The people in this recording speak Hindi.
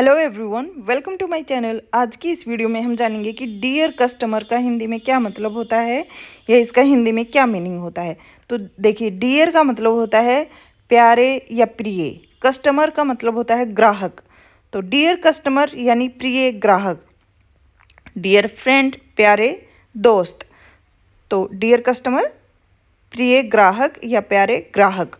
hello everyone welcome to my channel आज की इस वीडियो में हम जानेंगे कि डियर कस्टमर का हिंदी में क्या मतलब होता है या इसका हिंदी में क्या मीनिंग होता है तो देखिए डियर का मतलब होता है प्यारे या प्रिय कस्टमर का मतलब होता है ग्राहक तो डियर कस्टमर यानी प्रिय ग्राहक डियर फ्रेंड प्यारे दोस्त तो डियर कस्टमर प्रिय ग्राहक या प्यारे ग्राहक